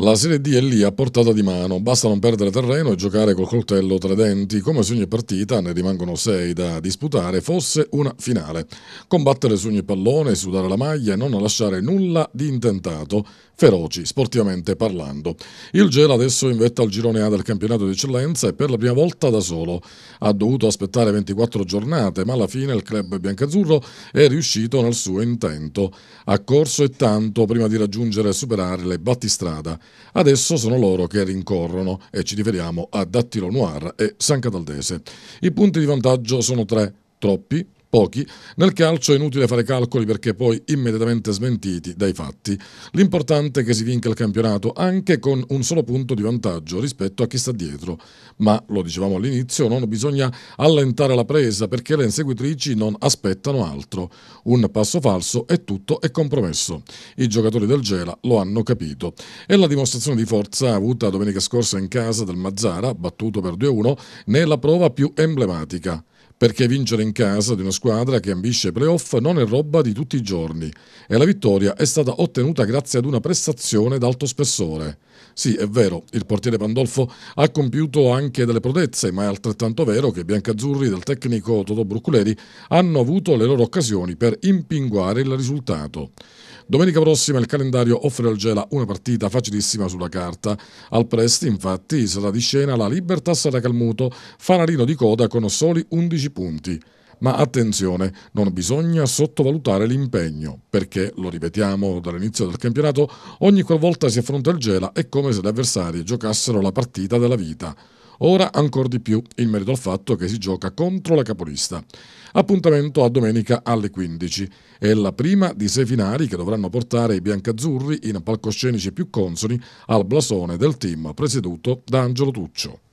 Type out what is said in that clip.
La Serie D è lì a portata di mano, basta non perdere terreno e giocare col coltello tra i denti. Come su ogni partita ne rimangono sei da disputare, fosse una finale. Combattere su ogni pallone, sudare la maglia e non lasciare nulla di intentato, feroci sportivamente parlando. Il Gela adesso in vetta al girone A del campionato di eccellenza e per la prima volta da solo. Ha dovuto aspettare 24 giornate, ma alla fine il club biancazzurro è riuscito nel suo intento. Ha corso e tanto prima di raggiungere e superare le battistrada. Adesso sono loro che rincorrono e ci riferiamo a Dattilo Noir e San Cataldese. I punti di vantaggio sono tre, troppi, pochi, nel calcio è inutile fare calcoli perché poi immediatamente smentiti dai fatti. L'importante è che si vinca il campionato anche con un solo punto di vantaggio rispetto a chi sta dietro, ma lo dicevamo all'inizio, non bisogna allentare la presa perché le inseguitrici non aspettano altro. Un passo falso e tutto è compromesso. I giocatori del Gela lo hanno capito. E la dimostrazione di forza avuta domenica scorsa in casa del Mazzara, battuto per 2-1, ne è la prova più emblematica perché vincere in casa di una squadra che ambisce playoff non è roba di tutti i giorni e la vittoria è stata ottenuta grazie ad una prestazione d'alto spessore. Sì, è vero, il portiere Pandolfo ha compiuto anche delle prodezze, ma è altrettanto vero che i biancazzurri del tecnico Toto Brucculeri hanno avuto le loro occasioni per impinguare il risultato. Domenica prossima il calendario offre al Gela una partita facilissima sulla carta. Al Presti, infatti, sarà di scena la Libertas Calmuto, fanalino di coda con soli 11 punti. Ma attenzione, non bisogna sottovalutare l'impegno, perché, lo ripetiamo dall'inizio del campionato, ogni qualvolta si affronta il Gela è come se gli avversari giocassero la partita della vita. Ora ancora di più in merito al fatto che si gioca contro la capolista. Appuntamento a domenica alle 15. È la prima di sei finali che dovranno portare i biancazzurri in palcoscenici più consoni al blasone del team presieduto da Angelo Tuccio.